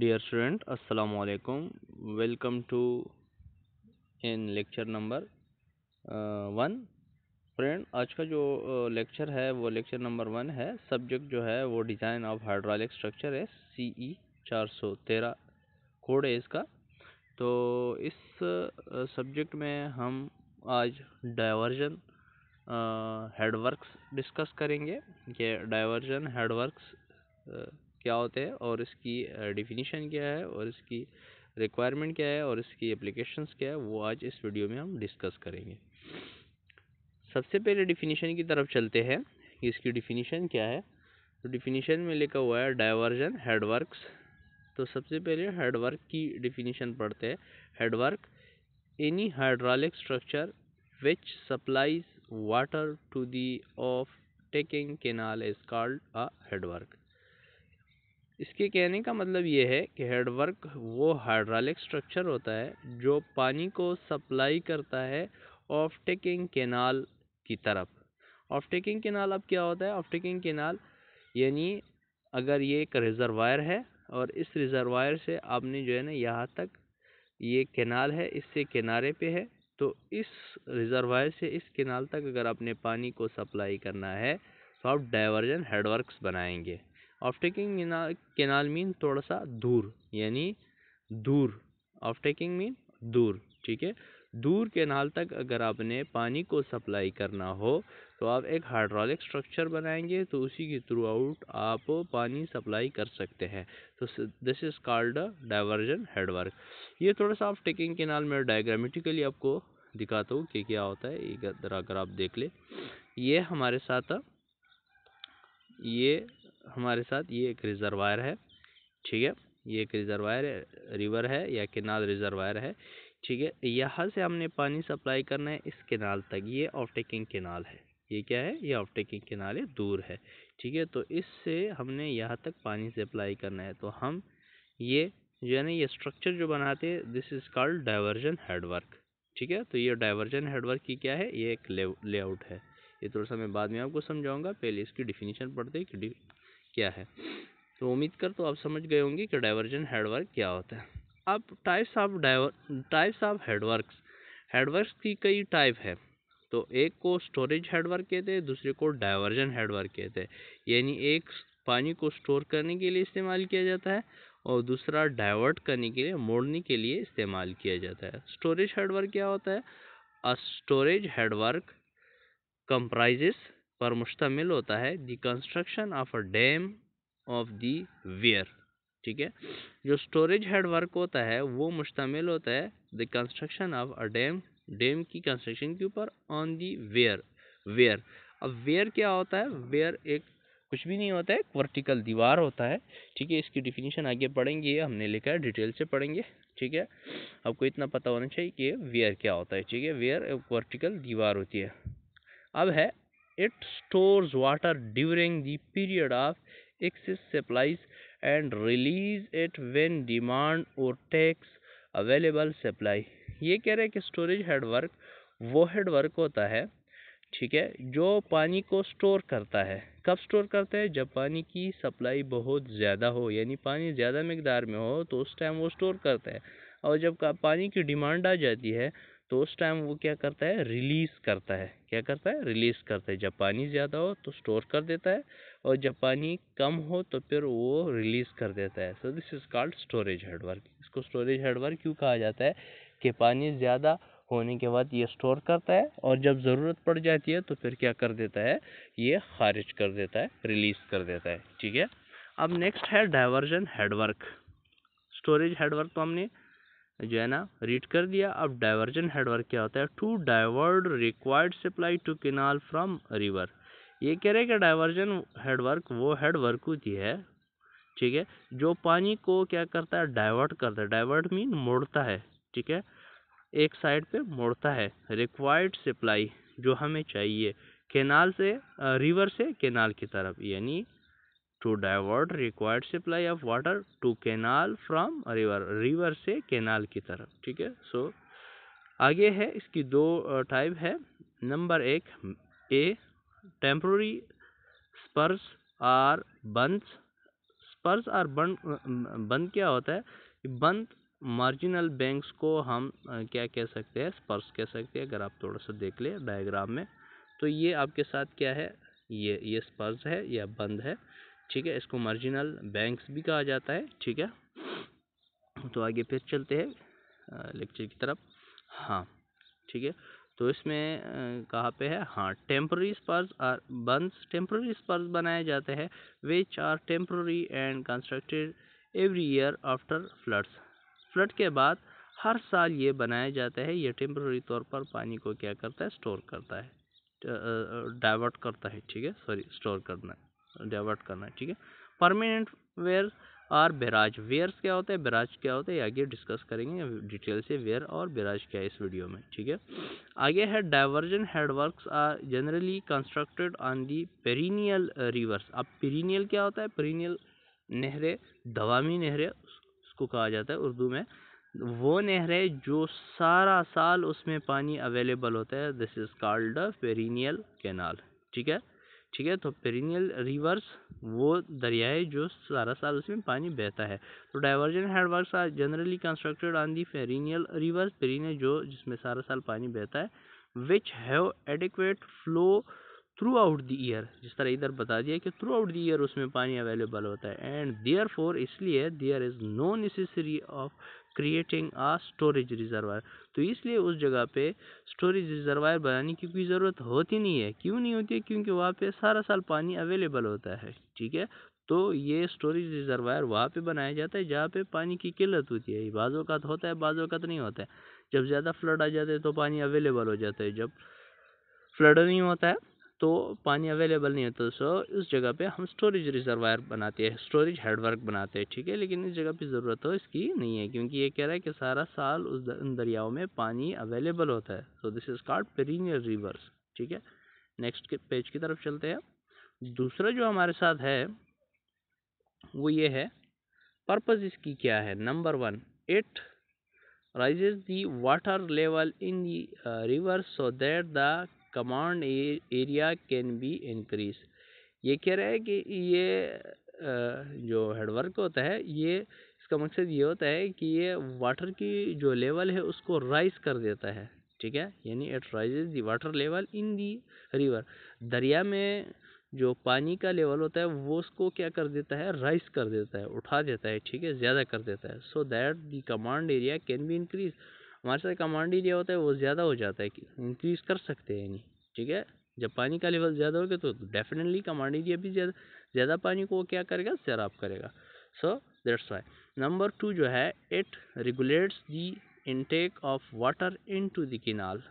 Dear student assalamu alaikum welcome to in lecture one friend uh, आज का जो lecture uh, है वो लेक्चर नंबर वन है सब्जेक्ट जो है वो डिज़ाइन ऑफ हाइड्रोलिक स्ट्रक्चर है सी ई e चार सौ तेरह कोड है इसका तो इस सब्जेक्ट uh, में हम आज डाइवर्जन हेडवर्क्स डिस्कस करेंगे ये डाइवर्जन हेडवर्क्स क्या होते हैं और इसकी डिफिनीशन क्या है और इसकी रिक्वायरमेंट क्या है और इसकी एप्लीकेशंस क्या है वो आज इस वीडियो में हम डिस्कस करेंगे सबसे पहले डिफिनीशन की तरफ चलते हैं कि इसकी डिफिनीशन क्या है तो डिफिनीशन में लिखा हुआ है डाइवर्जन हेडवर्कस तो सबसे पहले हेडवर्क की डिफिनीशन पढ़ते हैं headwork any hydraulic structure which supplies water to the off taking canal is called a headwork इसके कहने का मतलब ये है कि हेडवर्क वो हाइड्रोलिक स्ट्रक्चर होता है जो पानी को सप्लाई करता है ऑफ टेकिंग केनाल की तरफ ऑफ टेकिंग केनाल अब क्या होता है ऑफ टेकिंग केनाल यानी अगर ये एक रिजर्वायर है और इस रिजर्वायर से आपने जो है ना यहाँ तक ये केनाल है इससे किनारे पे है तो इस रिजर्वायर से इस केनाल तक अगर आपने पानी को सप्लाई करना है तो आप डाइवर्जन हेडवर्कस बनाएंगे ऑफ टेकिंग केनाल मीन थोड़ा सा दूर यानी दूर ऑफ टेकिंग मीन दूर ठीक है दूर केनाल तक अगर आपने पानी को सप्लाई करना हो तो आप एक हाइड्रोलिक स्ट्रक्चर बनाएंगे तो उसी के थ्रू आउट आप पानी सप्लाई कर सकते हैं तो this is called diversion headwork ये थोड़ा सा ऑफ टेकिंग केनाल में डायग्रामेटिकली आपको दिखाता हूँ कि क्या होता है अगर आप देख ले ये हमारे साथ ये हमारे साथ ये एक रिजर्वायर है ठीक है ये एक रिजर्वायर रिवर है या केनाल रिजर्वायर है ठीक है यहाँ से हमने पानी सप्लाई करना है इस केनाल तक ये ऑफटेकिंग केनाल है ये क्या है ये ऑफटेकिंग केनाल है दूर है ठीक है तो इससे हमने यहाँ तक पानी सप्लाई करना है तो हम ये जो है ना ये स्ट्रक्चर जो बनाते हैं this is called diversion headwork ठीक है तो ये डाइवर्जन हेडवर्क की क्या है ये एक लेआउट है ये थोड़ा सा मैं बाद में आपको समझाऊंगा पहले इसकी डिफिनीशन पढ़ते हैं कि क्या है तो उम्मीद कर तो आप समझ गए होंगे कि डाइवर्जन हेडवर्क क्या होता है अब types of diver types of headwork headwork की कई टाइप है तो एक को स्टोरेज हेडवर्क कहते हैं दूसरे को डाइवर्जन हेडवर्क कहते हैं यानी एक पानी को स्टोर करने के लिए इस्तेमाल किया जाता है और दूसरा डाइवर्ट करने के लिए मोड़ने के लिए इस्तेमाल किया जाता है स्टोरेज हेडवर्क क्या होता है अ स्टोरेज हेडवर्क कंप्राइजेस पर मुश्तमिल होता है the construction of a dam of the weir ठीक है जो स्टोरेज हेड वर्क होता है वो मुश्तमिल होता है the construction of a dam dam की कंस्ट्रक्शन के ऊपर ऑन दी वेयर वेयर अब वेयर क्या होता है वेयर एक कुछ भी नहीं होता है वर्टिकल दीवार होता है ठीक है इसकी डिफिनीशन आगे पढ़ेंगे हमने लिखा है डिटेल से पढ़ेंगे ठीक है आपको इतना पता होना चाहिए कि वेयर क्या होता है ठीक है वेयर एक वर्टिकल दीवार होती है अब है It stores water during the period of excess supplies and release it when demand overtakes available supply. ये कह रहे हैं कि स्टोरेज हेड वर्क वो हेड वर्क होता है ठीक है जो पानी को स्टोर करता है कब स्टोर करता है जब पानी की सप्लाई बहुत ज़्यादा हो यानी पानी ज़्यादा मकदार में हो तो उस टाइम वो स्टोर करता है और जब पानी की डिमांड आ जाती है तो उस टाइम वो क्या करता है रिलीज़ करता है क्या करता है रिलीज़ करता है जब पानी ज़्यादा हो तो स्टोर कर देता है और जब पानी कम हो तो फिर वो रिलीज़ कर देता है so this is called storage headwork इसको स्टोरेज हेडवर्क क्यों कहा जाता है कि पानी ज़्यादा होने के बाद ये स्टोर करता है और जब ज़रूरत पड़ जाती है तो फिर क्या कर देता है ये खारिज कर देता है रिलीज़ कर देता है ठीक है अब नेक्स्ट है डाइवर्जन हेडवर्क स्टोरेज हेडवर्क तो हमने जो है ना रीड कर दिया अब डाइवर्जन हेडवर्क क्या होता है to divert required supply to canal from river ये कह रहे हैं कि डाइवर्जन हेडवर्क वो हेडवर्क होती है ठीक है जो पानी को क्या करता है डाइवर्ट करता है डाइवर्ट मीन मोड़ता है ठीक है एक साइड पे मोड़ता है रिक्वायर्ड सप्लाई जो हमें चाहिए केनाल से रिवर से केनाल की तरफ यानी to divert required supply of water to canal from river river से canal की तरफ ठीक है सो so, आगे है इसकी दो टाइप है नंबर एक a temporary spurs or bunds spurs or bun bund क्या होता है बंद मार्जिनल बैंक्स को हम क्या कह सकते हैं spurs कह सकते हैं अगर आप थोड़ा सा देख ले डायग्राम में तो ये आपके साथ क्या है ये ये स्पर्श है या बंद है ठीक है इसको मार्जिनल बैंक्स भी कहा जाता है ठीक है तो आगे फिर चलते हैं लेक्चर की तरफ हाँ ठीक है तो इसमें कहाँ पे है हाँ temporary spurs or bunds temporary spurs बनाए जाते हैं which are temporary and constructed every year after floods flood के बाद हर साल ये बनाया जाता है ये टेम्प्ररी तौर पर पानी को क्या करता है स्टोर करता है डाइवर्ट करता है ठीक है सॉरी स्टोर करना है डाइवर्ट करना है ठीक है परमानेंट वेयर और बैराज वेयर्स क्या होता है बैराज क्या होता है आगे डिस्कस करेंगे डिटेल से वेयर और बैराज क्या है इस वीडियो में ठीक है आगे है diversion headworks are generally constructed on the perennial rivers अब पेरीनियल क्या होता है पेरीनियल नहरें दवामी नहरें उसको कहा जाता है उर्दू में वो नहरें जो सारा साल उसमें पानी अवेलेबल होता है this is called perennial canal ठीक है ठीक है तो पेरिनियल रिवर्स वो दरिया है जो सारा साल उसमें पानी बहता है तो diversion headworks are generally constructed on the perennial rivers perennial जो जिसमें सारा साल पानी बहता है which have adequate flow throughout the year जिस तरह इधर बता दिया कि थ्रू आउट द ईयर उसमें पानी अवेलेबल होता है एंड देयर फोर इसलिए there is no necessary of creating a storage reservoir तो इसलिए उस जगह पे स्टोरेज रिजर्वायर बनाने की कोई ज़रूरत होती नहीं है क्यों नहीं होती है क्योंकि वहाँ पे सारा साल पानी अवेलेबल होता है ठीक है तो ये स्टोरेज रिजर्वायर वहाँ पे बनाया जाता है जहाँ पे पानी की किल्लत होती है बाज़ अवत होता है बाज़ अवत नहीं होता है जब ज़्यादा फ्लड आ जाता है तो पानी अवेलेबल हो जाता है जब फ्लड नहीं होता है तो पानी अवेलेबल नहीं होता सो उस जगह पे हम स्टोरेज रिजर्वायर बनाते हैं स्टोरेज हेडवर्क बनाते हैं ठीक है लेकिन इस जगह पे ज़रूरत हो इसकी नहीं है क्योंकि ये कह रहा है कि सारा साल उस दरियाओं में पानी अवेलेबल होता है so this is called perennial rivers ठीक है नेक्स्ट के पेज की तरफ चलते हैं दूसरा जो हमारे साथ है वो ये है पर्पज़ इसकी क्या है number one it raises the water level in the uh, river so that the command area can be increase ये कह रहा है कि ये जो हेडवर्क होता है ये इसका मकसद ये होता है कि ये वाटर की जो लेवल है उसको राइज कर देता है ठीक है यानी it raises the water level in the river दरिया में जो पानी का लेवल होता है वो उसको क्या कर देता है राइस कर देता है उठा देता है ठीक है ज़्यादा कर देता है so that the command area can be increase हमारे साथ कमांड एरिया होता है वो ज़्यादा हो जाता है इंक्रीज़ कर सकते हैं नहीं ठीक है जब पानी का लेवल ज़्यादा हो गया तो डेफिनेटली कमांड एरिया भी ज़्यादा ज़्यादा पानी को क्या करेगा सैराब करेगा so that's why number two जो है it regulates the intake of water into the canal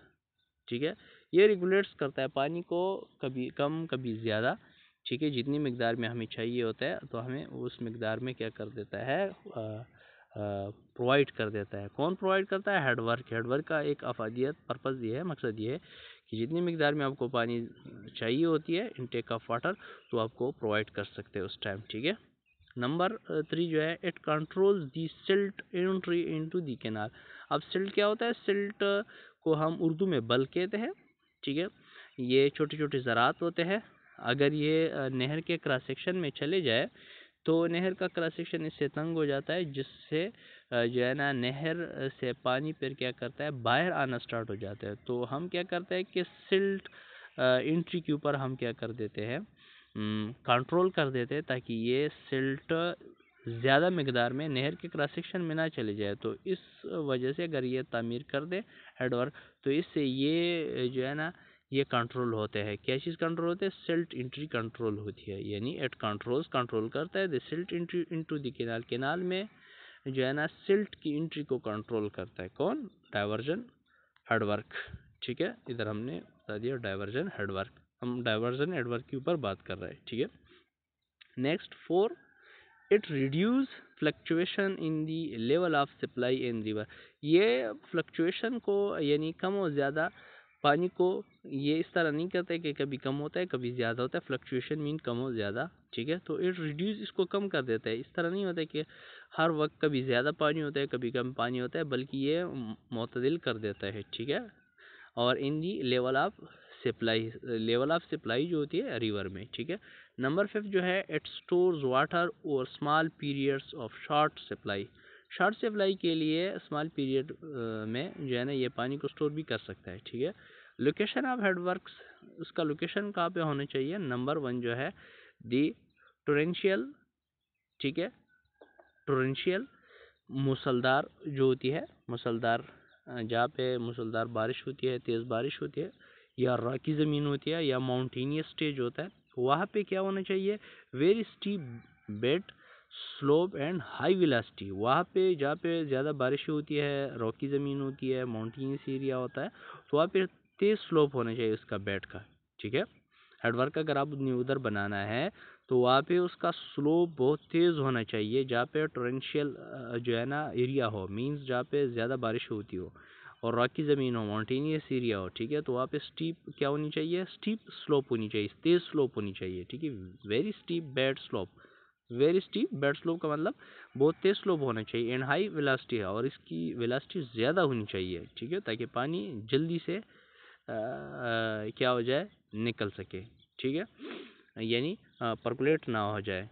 ठीक है ये रेगुलेट्स करता है पानी को कभी कम कभी ज़्यादा ठीक है जितनी मकदार में हमें चाहिए होता है तो हमें उस मकदार में क्या कर देता है आ, प्रोवाइड कर देता है कौन प्रोवाइड करता है हेडवर्क हेडवर्क का एक अफादियत पर्पज़ ये है मकसद ये है कि जितनी मकदार में आपको पानी चाहिए होती है इनटेक ऑफ वाटर तो आपको प्रोवाइड कर सकते हैं उस टाइम ठीक है नंबर थ्री जो है it control the silt entry into the canal अब सिल्ट क्या होता है सिल्ट को हम उर्दू में बल कहते हैं ठीक है ये छोटे छोटे ज़रात होते हैं अगर ये नहर के क्रॉस सेक्शन में चले जाए तो नहर का क्रॉस सेक्शन इससे तंग हो जाता है जिससे जो है ना नहर से पानी पर क्या करता है बाहर आना स्टार्ट हो जाता है तो हम क्या करते हैं कि सिल्ट इंट्री के ऊपर हम क्या कर देते हैं कंट्रोल कर देते हैं ताकि ये सिल्ट ज़्यादा मकदार में नहर के क्रॉस सेक्शन में ना चले जाए तो इस वजह से अगर ये तमीर कर दे हेडवर्क तो इससे ये जो है ना ये कंट्रोल होते हैं क्या चीज़ कंट्रोल होते हैं सिल्ट इंट्री कंट्रोल होती है यानी एट कंट्रोल्स कंट्रोल करता है the silt entry into the canal canal में जो है ना सिल्ट की इंट्री को कंट्रोल करता है कौन डाइवर्जन हेडवर्क ठीक है इधर हमने बता दिया डाइवर्जन हेडवर्क हम डाइवर्जन हेडवर्क के ऊपर बात कर रहे हैं ठीक है next four it reduce fluctuation in the level of supply in river ये फ्लक्चुएशन को यानी कम और ज़्यादा पानी को ये इस तरह नहीं करते कि कभी कम होता है कभी ज़्यादा होता है फ्लक्चुएशन मीन कम हो ज़्यादा ठीक है तो इट रिड्यूस इसको कम कर देता है इस तरह नहीं होता कि हर वक्त कभी ज़्यादा पानी होता है कभी कम पानी होता है बल्कि ये मतदिल कर देता है ठीक है और in the level of supply level of supply जो होती है रिवर में ठीक है नंबर फिफ्थ जो है इट स्टोर वाटर और small periods of short supply short supply के लिए स्मॉल पीरियड में जो है ना ये पानी को स्टोर भी कर सकता है ठीक है लोकेशन ऑफ हेडवर्कस उसका लोकेशन कहाँ पे होना चाहिए नंबर वन जो है दी टोरेंशियल ठीक है टोरेंशियल मूसलदार जो होती है मूसलदार जहाँ पे मूसलदार बारिश होती है तेज़ बारिश होती है या राकी ज़मीन होती है या माउंटेनियस स्टेज होता है वहाँ पे क्या होना चाहिए very steep bed slope and high velocity वहाँ पे जहाँ पे ज़्यादा बारिश होती है रॉकी ज़मीन होती है माउंटेनस एरिया होता है तो वहाँ पे तेज़ स्लोप होना चाहिए उसका बैट का ठीक है हेडवर्क अगर आप उधर बनाना है तो वहाँ पे उसका स्लोप बहुत तेज़ होना चाहिए जहाँ पे टोरेंशियल जो है ना एरिया हो मींस जहाँ पे ज़्यादा बारिश होती हो और रॉकी ज़मीन हो माउंटेनियस एरिया हो ठीक है तो वहाँ पे स्टीप क्या होनी चाहिए स्टीप स्लोप होनी चाहिए तेज़ स्लोप होनी चाहिए ठीक है very steep bed slope very steep bed slope का मतलब बहुत तेज स्लोप होना चाहिए एंड हाई वेलासिटी है और इसकी वेलासिटी ज़्यादा होनी चाहिए ठीक है ताकि पानी जल्दी से आ, क्या हो जाए निकल सके ठीक है यानी परकुलेट ना हो जाए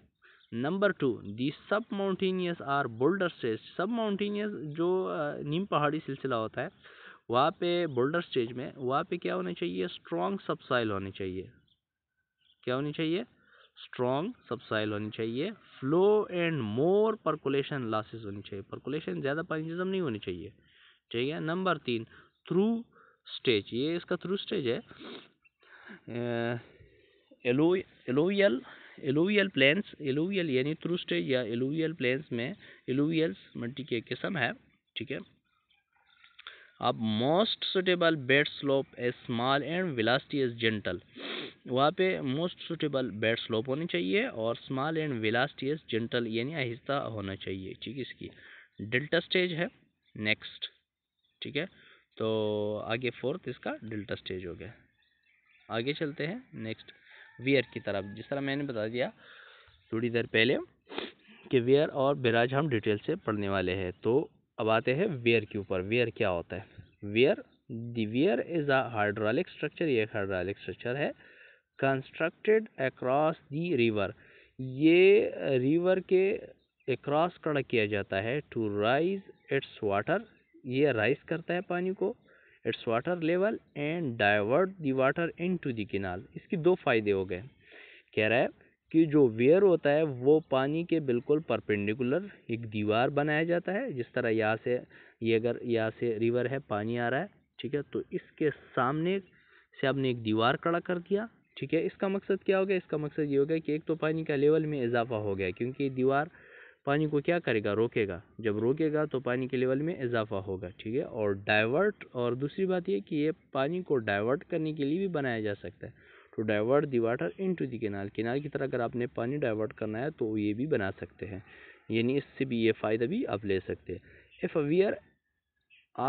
number two the sub mountainous or boulder stage sub mountainous जो नीम पहाड़ी सिलसिला होता है वहाँ पे बोल्डर स्टेज में वहाँ पे क्या होना चाहिए स्ट्रॉन्ग सबसाइल होनी चाहिए क्या होनी चाहिए स्ट्रॉन्ग सबसाइल होनी चाहिए flow and more percolation losses होनी चाहिए परकुलेशन ज़्यादा पानी जम नहीं होनी चाहिए ठीक है नंबर तीन थ्रू स्टेज ये इसका थ्रू स्टेज है allu alluvial alluvial plains alluvial यानी थ्रू स्टेज या एलोवियल प्लेन्स में एलोवियल्स मट्टी की एक किस्म है ठीक है आप most suitable bed slope is small and velocity is gentle वहाँ पे मोस्ट सुटेबल बेड स्लोप होनी चाहिए और small and velocity is gentle यानी आहिस्ता होना चाहिए ठीक है इसकी डेल्टा स्टेज है नेक्स्ट ठीक है तो आगे फोर्थ इसका डेल्टा स्टेज हो गया आगे चलते हैं नेक्स्ट वियर की तरफ जिस तरह मैंने बता दिया थोड़ी देर पहले कि वियर और बिराज हम डिटेल से पढ़ने वाले हैं तो अब आते हैं वेयर के ऊपर वेयर क्या होता है weir there is a hydraulic structure ये एक हाइड्रोलिक स्ट्रक्चर है कंस्ट्रक्टेड अक्रॉस दी रिवर ये रिवर के अक्रॉस खड़ा किया जाता है टू राइज इट्स वाटर ये राइज करता है पानी को its water level and divert that water into the canal इसके दो फायदे हो गए कह रहा है कि जो वेयर होता है वो पानी के बिल्कुल परपेंडिकुलर एक दीवार बनाया जाता है जिस तरह यहाँ से ये अगर यहाँ से रिवर है पानी आ रहा है ठीक है तो इसके सामने से आपने एक दीवार खड़ा कर दिया ठीक है इसका मकसद क्या हो गया इसका मकसद ये हो गया कि एक तो पानी का लेवल में इजाफा हो गया क्योंकि दीवार पानी को क्या करेगा रोकेगा जब रोकेगा तो पानी के लेवल में इजाफा होगा ठीक है और डाइवर्ट और दूसरी बात ये कि ये पानी को डाइवर्ट करने के लिए भी बनाया जा सकता है to divert the water to the canal canal की तरह अगर आपने पानी डाइवर्ट करना है तो ये भी बना सकते हैं यानी इससे भी ये फ़ायदा भी आप ले सकते हैं if weir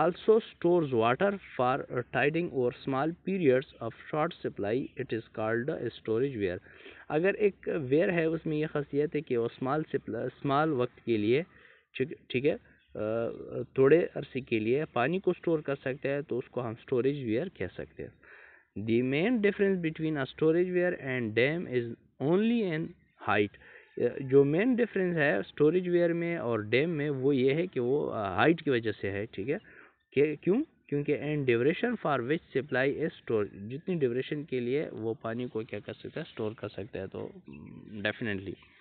also store water for tiding और small periods of short supply it is called storage weir अगर एक वेयर है उसमें यह खासियत है कि वो सप्लाई स्माल वक्त के लिए ठीक है थोड़े अरसे के लिए पानी को स्टोर कर सकते हैं तो उसको हम स्टोरेज वेयर कह सकते हैं The main difference between a storage ware and dam is only in height. Uh, जो मेन डिफरेंस है स्टोरेज वेयर में और डैम में वो ये है कि वो हाइट uh, की वजह से है ठीक है कि क्यों क्योंकि and duration for which supply is store जितनी ड्यूरेशन के लिए वो पानी को क्या कर सकता है स्टोर कर सकता है तो डेफिनेटली mm,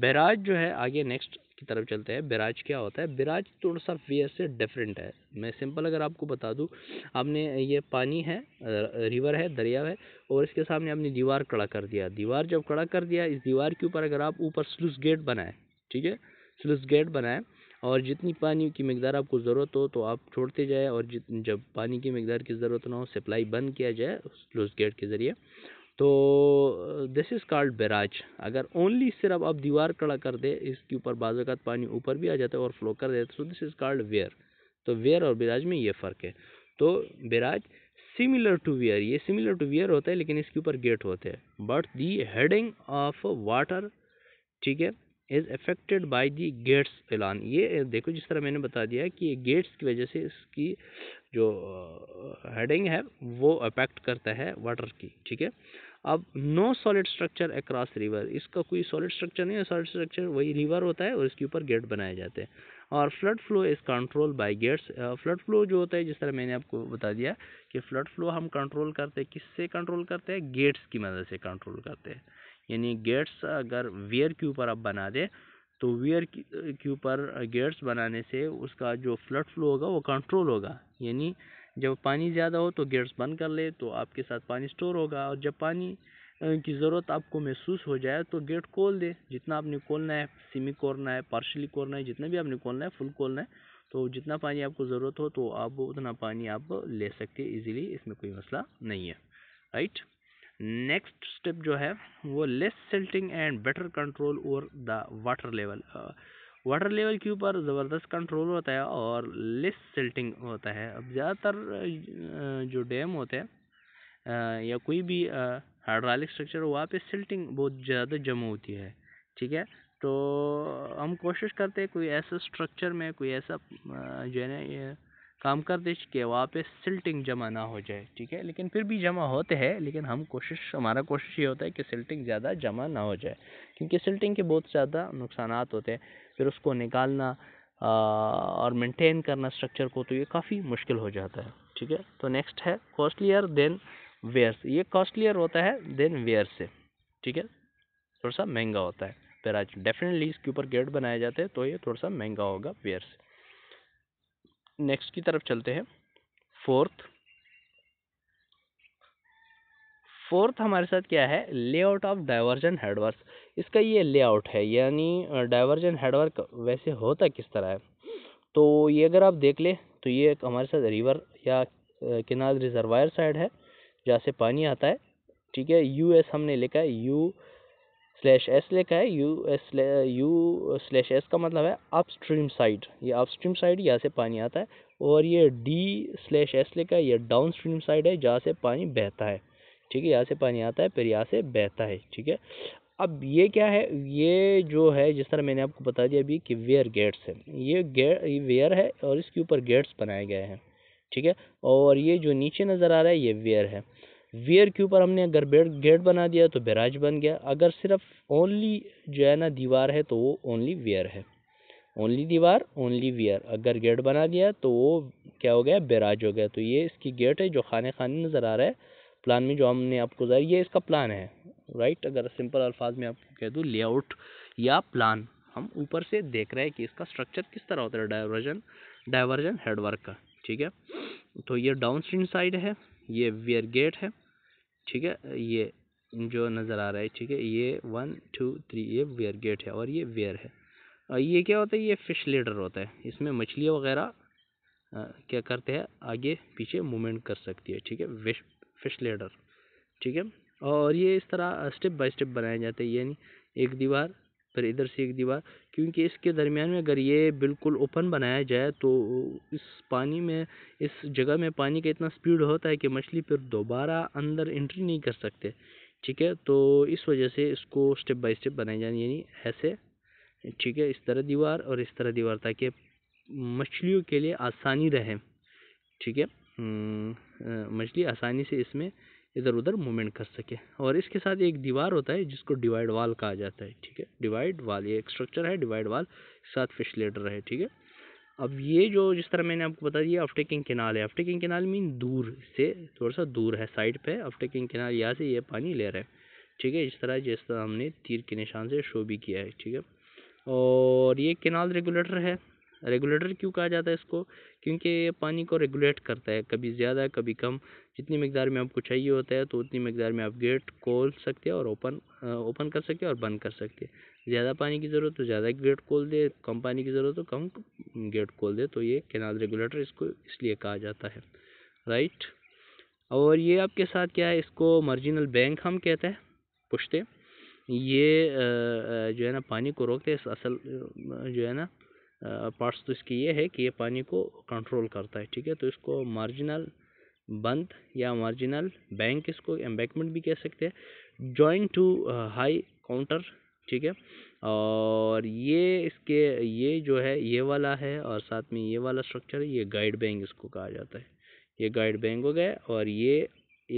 बैराज जो है आगे नेक्स्ट की तरफ चलते हैं बैराज क्या होता है बैराज थोड़ा सा वेयर से डिफरेंट है मैं सिंपल अगर आपको बता दूँ आपने ये पानी है रिवर है दरिया है और इसके सामने आपने दीवार कड़ा कर दिया दीवार जब कड़ा कर दिया इस दीवार के ऊपर अगर आप ऊपर स्लूस गेट बनाएं ठीक है स्लूस गेट बनाएं और जितनी पानी की मकदार आपको ज़रूरत हो तो आप छोड़ते जाए और जित जब पानी की मकदार की ज़रूरत ना हो सप्लाई बंद किया जाए स्लूस गेट के ज़रिए तो दिस इज़ कॉल्ड बैराज अगर ओनली सिर्फ आप दीवार कड़ा कर दे इसके ऊपर बाज़ात पानी ऊपर भी आ जाता है और फ्लो कर देते so this is called weir तो वेयर तो और बिराज में ये फ़र्क है तो बिराज सिमिलर टू वेयर ये सिमिलर टू वेयर होता है लेकिन इसके ऊपर गेट होते हैं but the heading of water ठीक है is affected by the gates ऐलान ये देखो जिस तरह मैंने बता दिया कि ये गेट्स की वजह से इसकी जो हेडिंग है वो अफेक्ट करता है वाटर की ठीक है अब no solid structure across river इसका कोई सॉलिड स्ट्रक्चर नहीं है सॉलिड स्ट्रक्चर वही रिवर होता है और इसके ऊपर गेट बनाए जाते हैं और flood flow is control by gates flood flow जो होता है जिस तरह मैंने आपको बता दिया कि फ्लड फ्लो हम कंट्रोल करते हैं किससे कंट्रोल करते हैं गेट्स की मदद से कंट्रोल करते हैं यानी गेट्स अगर वेयर के ऊपर आप बना दें तो वेयर के ऊपर गेट्स बनाने से उसका जो फ्लड फ्लो होगा वो कंट्रोल होगा यानी जब पानी ज़्यादा हो तो गेट्स बंद कर ले तो आपके साथ पानी स्टोर होगा और जब पानी की ज़रूरत आपको महसूस हो जाए तो गेट खोल दे जितना आपने खोलना है सीमी खोलना है पार्शली खोलना है जितना भी आपने खोलना है फुल खोलना है तो जितना पानी आपको ज़रूरत हो तो आप उतना पानी आप ले सकते हैं इजीली इसमें कोई मसला नहीं है राइट नेक्स्ट स्टेप जो है वो less silting and better control over the water level water level के ऊपर ज़बरदस्त कंट्रोल होता है और लेस सेल्टिंग होता है अब ज़्यादातर जो डैम होते हैं या कोई भी हाइड्रोलिक स्ट्रक्चर वहाँ पे सिल्टिंग बहुत ज़्यादा जमा होती है ठीक है तो हम कोशिश करते हैं कोई ऐसा स्ट्रक्चर में कोई ऐसा जो है ना काम करते 時 કે વાપસ સિલ્ટિંગ જમા ના હો જાય ઠીક હે લેકિન ફિર ભી જમા હોતે હે લેકિન હમ કોશિશ હમારા કોશિશ યે હોતા હે કે સિલ્ટિંગ જ્યાદા જમા ના હો જાય ક્યોકી સિલ્ટિંગ કે બહોત જ્યાદા નુકસાનાત હોતે હે ફિર ઉસકો નિકાલના ઓર મેન્ટેન કરના સ્ટ્રક્ચર કો તો યે કાફી મુશ્કિલ હો જાતા હે ઠીક હે તો નેક્સ્ટ હે કોસ્ટલયર ધેન વેર્સ યે કોસ્ટલયર હોતા હે ધેન વેર્સ ઠીક હે થોડ સા મેંગા હોતા હે બટ આઈ ડેફિનેટલી اس કે ઉપર ગેટ બનાયા જાતે હે તો યે થોડ સા મેંગા હોગા વેર્સ नेक्स्ट की तरफ चलते हैं फोर्थ फोर्थ हमारे साथ क्या है लेआउट ऑफ डाइवर्जन हेडवर्क इसका ये लेआउट है यानी डाइवर्जन हेडवर्क वैसे होता किस तरह है तो ये अगर आप देख ले तो ये एक हमारे साथ रिवर या किनार रिजर्वायर साइड है जहाँ से पानी आता है ठीक है यू एस हमने लिखा है यू स्लैश एस लिखा है U S U slash S का मतलब है अपस्ट्रीम साइड ये अपस्ट्रीम साइड यहाँ से पानी आता है और ये डी स्लैश एस लिखा है ये डाउन स्ट्रीम साइड है जहाँ से पानी बहता है ठीक है यहाँ से पानी आता है फिर यहाँ से बहता है ठीक है अब ये क्या है ये जो है जिस तरह मैंने आपको बता दिया अभी कि वेयर गेट्स है ये गेट ये वेयर है और इसके ऊपर गेट्स बनाए गए हैं ठीक है और ये जो नीचे नज़र आ रहा है ये वेयर है वेयर के ऊपर हमने अगर बेड गेट बना दिया तो बैराज बन गया अगर सिर्फ ओनली जो है ना दीवार है तो वो ओनली वेयर है ओनली दीवार ओनली वेयर अगर गेट बना दिया तो वो क्या हो गया बैराज हो गया तो ये इसकी गेट है जो खाने खाने नज़र आ रहा है प्लान में जो हमने आपको जाहिर ये इसका प्लान है राइट अगर सिंपल अल्फाज में आपको कह दूँ लेआउट या प्लान हम ऊपर से देख रहे हैं कि इसका स्ट्रक्चर किस तरह होता है डाइवर्जन डाइवर्जन हेडवर्क का ठीक है तो ये डाउन स्ट्रीम साइड है ये वियर गेट है ठीक है ये जो नज़र आ रहा है ठीक है ये वन टू थ्री ये वेयर गेट है और ये वेयर है और ये क्या होता है ये फिश लीडर होता है इसमें मछलियाँ वगैरह क्या करते हैं आगे पीछे मूवमेंट कर सकती है ठीक है फिश लेडर ठीक है और ये इस तरह स्टेप बाय स्टेप बनाए जाते हैं यानी एक दीवार फिर इधर से एक दीवार क्योंकि इसके दरमियान में अगर ये बिल्कुल ओपन बनाया जाए तो इस पानी में इस जगह में पानी का इतना स्पीड होता है कि मछली फिर दोबारा अंदर एंट्री नहीं कर सकते ठीक है तो इस वजह से इसको स्टेप बाय स्टेप बनाया जाए यानी ऐसे ठीक है इस तरह दीवार और इस तरह दीवार ताकि मछलियों के लिए आसानी रहे ठीक है हम्म, मछली आसानी से इसमें इधर उधर मूवमेंट कर सके और इसके साथ एक दीवार होता है जिसको डिवाइड वाल कहा जाता है ठीक है डिवाइड वाल ये एक स्ट्रक्चर है डिवाइड वाल साथ फिश है ठीक है अब ये जो जिस तरह मैंने आपको बता दिया अफटेकिंग किनाल है अफटेकिंग किनाल मीन दूर से थोड़ा सा दूर है साइड पे अफटेकिंग किनाल यहाँ से ये पानी ले रहे हैं ठीक है इस तरह जिस तरह हमने तीर के निशान से शो भी किया है ठीक है और ये किनाल रेगुलेटर है रेगुलेटर क्यों कहा जाता है इसको क्योंकि ये पानी को रेगुलेट करता है कभी ज़्यादा कभी कम जितनी मकदार में आपको चाहिए होता है तो उतनी मकदार में आप गेट खोल सकते हैं और ओपन ओपन कर सकते हैं और बंद कर सकते हैं ज़्यादा पानी की ज़रूरत तो ज़्यादा गेट खोल दे कम पानी की ज़रूरत तो कम गेट खोल दे तो ये केनाल रेगुलेटर इसको इसलिए कहा जाता है राइट और ये आपके साथ क्या है इसको मार्जिनल बैंक हम कहते हैं पुछते ये जो है ना पानी को रोकते हैं असल जो है ना पार्ट्स तो इसकी ये है कि ये पानी को कंट्रोल करता है ठीक है तो इसको मार्जिनल बंद या मार्जिनल बैंक इसको एम्बैकमेंट भी कह सकते हैं जॉइंट टू हाई काउंटर ठीक है और ये इसके ये जो है ये वाला है और साथ में ये वाला स्ट्रक्चर ये गाइड बैंक इसको कहा जाता है ये गाइड बैंक हो गए और ये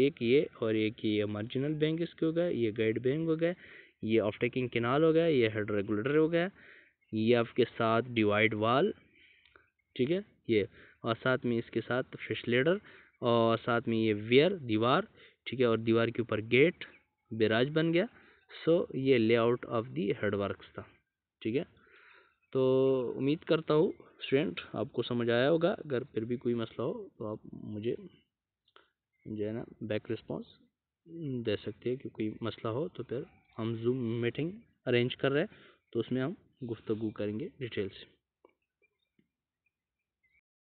एक ये और एक ये मार्जिनल बैंक इसके हो गए ये गाइड बैंक हो गए ये ऑफ टेकिंग किनाल हो गया ये हेड रेगुलेटर हो गया ये आपके साथ डिवाइड वाल ठीक है ये और साथ में इसके साथ फिशलेडर और साथ में ये वियर दीवार ठीक है और दीवार के ऊपर गेट बेराज बन गया सो ये लेआउट ऑफ दी हेडवर्कस था ठीक है तो उम्मीद करता हूँ स्टूडेंट आपको समझ आया होगा अगर फिर भी कोई मसला हो तो आप मुझे जो है ना बैक रिस्पॉन्स दे सकते हैं कि कोई मसला हो तो फिर हम जूम मीटिंग अरेंज कर रहे हैं तो उसमें हम गुफ्तगू करेंगे डिटेल्स